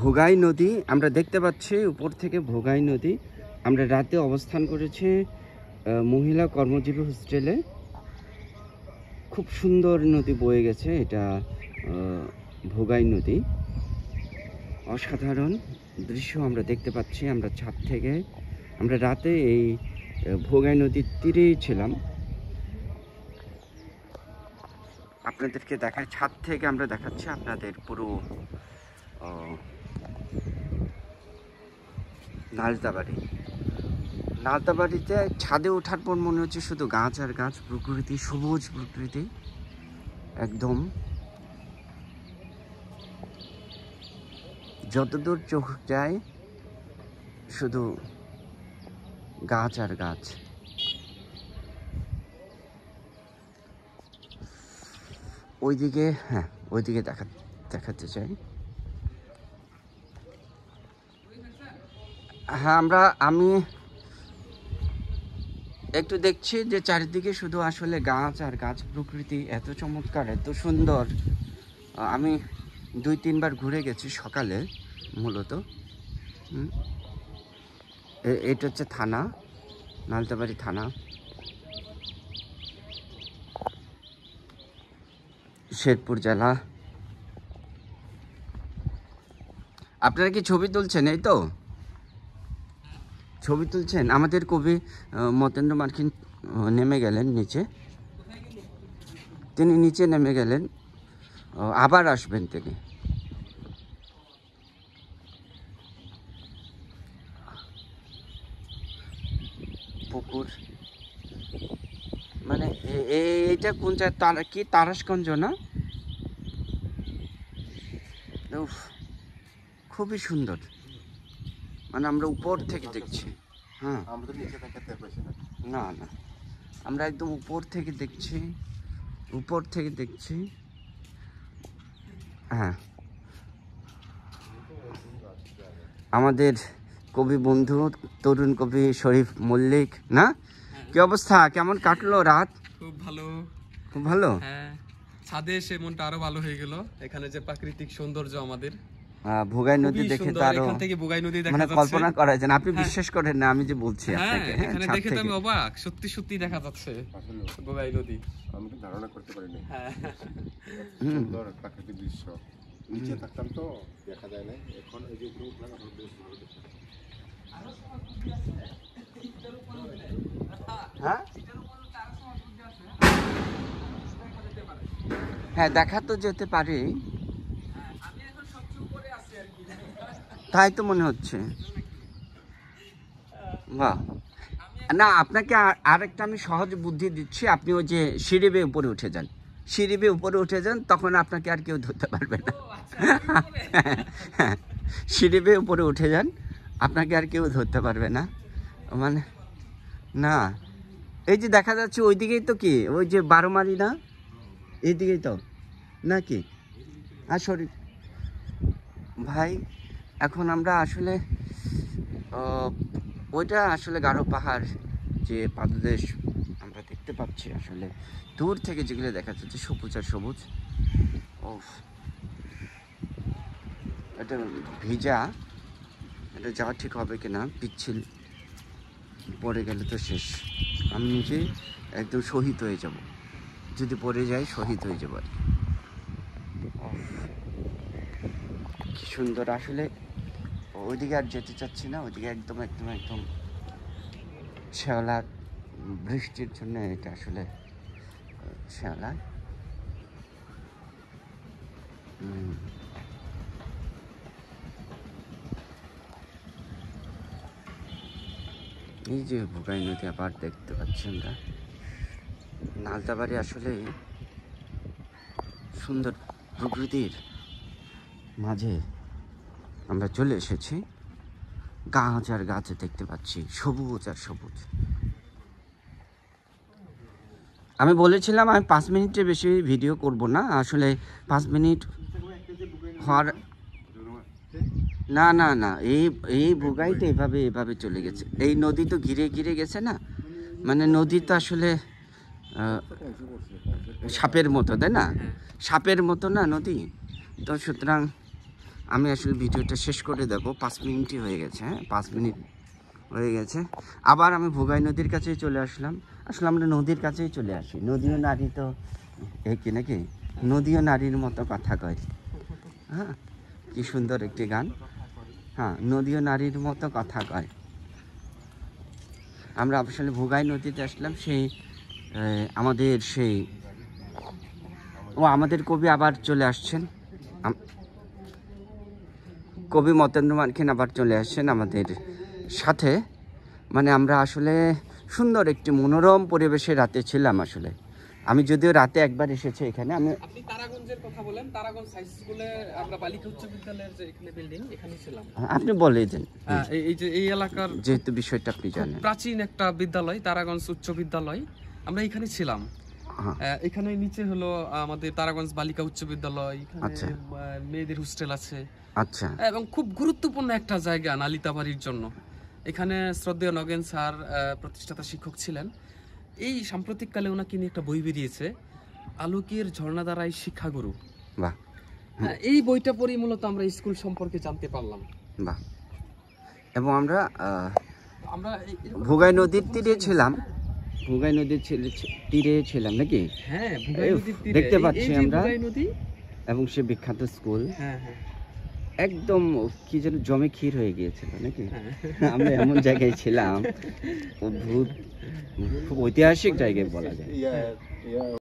ভোগাই নদী আমরা দেখতে পাচ্ছি উপর থেকে ভোগাই নদী আমরা রাতে অবস্থান করেছি মহিলা কর্মজীবী হোস্টেলে খুব সুন্দর নদী বয়ে গেছে এটা ভোগাই নদী অসাধারণ দৃশ্য আমরা দেখতে পাচ্ছি আমরা ছাদ থেকে আমরা রাতে এই ভোগাই নদীর তীরেই ছিলাম আপনাদেরকে দেখায় ছাদ থেকে আমরা দেখাচ্ছি আপনাদের পুরো ও নালদাবাড়ি নালদাবাড়িতে ছাদে ওঠার পর মনে হচ্ছে শুধু গাছ আর গাছ প্রকৃতি সবুজ প্রকৃতি একদম যতদূর চোখ যায় শুধু গাছ আর গাছ ওইদিকে হ্যাঁ ওইদিকে দেখা দেখাতে চাই হ্যাঁ আমরা আমি একটু দেখছি যে চারিদিকে শুধু আসলে গাছ আর গাছ প্রকৃতি এত চমৎকার এত সুন্দর আমি দুই তিনবার ঘুরে গেছি সকালে মূলত এটা হচ্ছে থানা নালতাবাড়ি থানা শেরপুর জেলা আপনারা কি ছবি তুলছেন এই তো ছবি তুলছেন আমাদের কবি মতেন্দ্র মার্কিন নেমে গেলেন নিচে তিনি নিচে নেমে গেলেন আবার আসবেন তিনি পুকুর মানে এইটা কোন তার কি তারাসগঞ্জ না খুবই সুন্দর মানে আমরা উপর থেকে দেখছি হ্যাঁ। না না না আমরা একদম উপর থেকে দেখছি উপর থেকে দেখছি হ্যাঁ আমাদের কবি বন্ধু তরুণ কবি শরীফ মল্লিক না হ্যাঁ। কি অবস্থা কেমন কাটলো রাত খুব ভালো খুব ভালো হ্যাঁ ছাদে এসে মনটা আরো ভালো হয়ে গেল এখানে যে প্রাকৃতিক সৌন্দর্য আমাদের ভোগাই নদী দেখে তো মানে কল্পনা করা যায় আপনি হ্যাঁ। বিশ্বাস করেন না আমি যে বলছি হ্যাঁ, আপনাকে হ্যাঁ দেখে তো আমি অবাক সত্যি সত্যি দেখা যাচ্ছে ভোগাই নদী আমি তো ধারণা করতে পারি পারিনি হ্যাঁ। সুন্দর প্রাকৃতিক দৃশ্য নিচে থাকতাম তো দেখা যায় না এখন এই যে গ্রুপ লাগা হল বেশ ভালো হ্যাঁ হ্যাঁ দেখা তো যেতে পারি তাই তো মনে হচ্ছে বাহ না আপনাকে আরেকটা আমি সহজ বুদ্ধি দিচ্ছি আপনি ওই যে সিঁড়িবে উপরে উঠে যান সিঁড়িবে উপরে উঠে যান তখন আপনাকে আর কেউ ধরতে পারবে না সিঁড়িবে উপরে উঠে যান আপনাকে আর কেউ ধরতে পারবে না মানে না এই যে দেখা যাচ্ছে ওই দিকেই তো কি ওই যে বারোমারি না এই দিকেই তো নাকি আর শরীর ভাই এখন আমরা আসলে ওইটা আসলে গাঢ় পাহাড় যে পাদদেশ আমরা দেখতে পাচ্ছি আসলে দূর থেকে যেগুলো দেখা যাচ্ছে সবুজ আর সবুজ ও এটা ভিজা এটা যাওয়া ঠিক হবে কিনা পিচ্ছিল পড়ে গেলে তো শেষ আমি নিজে একদম শহীদ হয়ে যাব যদি পড়ে যাই শহীদ হয়ে যাব কি সুন্দর আসলে ওইদিকে আর যেতে চাচ্ছি না ওইদিকে একদম একদম একদম শ্যাওলা বৃষ্টির জন্য এটা আসলে শ্যাওলা এই যে ভোগাই নদী আবার দেখতে পাচ্ছি আমরা নালদাবাড়ি আসলে সুন্দর প্রকৃতির মাঝে আমরা চলে এসেছি গাছ আর গাছ দেখতে পাচ্ছি সবুজ আর সবুজ আমি বলেছিলাম আমি পাঁচ মিনিটের বেশি ভিডিও করব না আসলে পাঁচ মিনিট হওয়ার না না না এই এই বুগাই তো এভাবে এভাবে চলে গেছে এই নদী তো ঘিরে ঘিরে গেছে না মানে নদী তো আসলে সাপের মতো তাই না সাপের মতো না নদী তো সুতরাং আমি আসলে ভিডিওটা শেষ করে দেবো পাঁচ মিনিটই হয়ে গেছে হ্যাঁ পাঁচ মিনিট হয়ে গেছে আবার আমি ভোগাই নদীর কাছেই চলে আসলাম আসলে আমরা নদীর কাছেই চলে আসি নদীয় নারী তো একই নাকি নদীয় নারীর মতো কথা কয় হ্যাঁ কি সুন্দর একটি গান হ্যাঁ নদীয় নারীর মতো কথা কয় আমরা আসলে ভোগাই নদীতে আসলাম সেই আমাদের সেই ও আমাদের কবি আবার চলে আসছেন কবি মতেন্দ্র মানখেন আবার চলে আসছেন আমাদের সাথে মানে আমরা আসলে সুন্দর একটি মনোরম পরিবেশে রাতে ছিলাম আসলে আমি যদিও রাতে একবার এসেছি এখানে আমি আপনি তারাগঞ্জের কথা তারাগঞ্জ হাই স্কুলে আমরা বালিকা উচ্চ হ্যাঁ, বলে হ্যাঁ, এই যে এই এলাকার যেহেতু বিষয়টা আপনি জানেন প্রাচীন একটা বিদ্যালয় তারাগঞ্জ উচ্চ বিদ্যালয় আমরা এখানে ছিলাম হ্যাঁ। এখানে নিচে হলো আমাদের তারাগঞ্জ বালিকা উচ্চ বিদ্যালয় আচ্ছা। মেয়েদের হোস্টেল আছে আচ্ছা এবং খুব গুরুত্বপূর্ণ একটা জায়গা নালিতাবাড়ির জন্য এখানে শ্রদ্ধেয় নগেন স্যার প্রতিষ্ঠাতা শিক্ষক ছিলেন এই সাম্প্রতিককালে ওনাকে নিয়ে একটা বই বেরিয়েছে আলোকের ঝর্ণাধারায় শিক্ষাগুরু এই বইটা পড়েই মূলত আমরা স্কুল সম্পর্কে জানতে পারলাম এবং আমরা আমরা ভোগাই নদীর তীরে ছিলাম ভোগাই নদীর তীরে ছিলাম নাকি হ্যাঁ, দেখতে পাচ্ছি আমরা এবং সে বিখ্যাত স্কুল হ্যাঁ, হ্যাঁ। একদম কি যেন জমে ক্ষীর হয়ে গিয়েছিল নাকি আমরা এমন জায়গায় ছিলাম অদ্ভুত খুব ঐতিহাসিক জায়গায় বলা যায়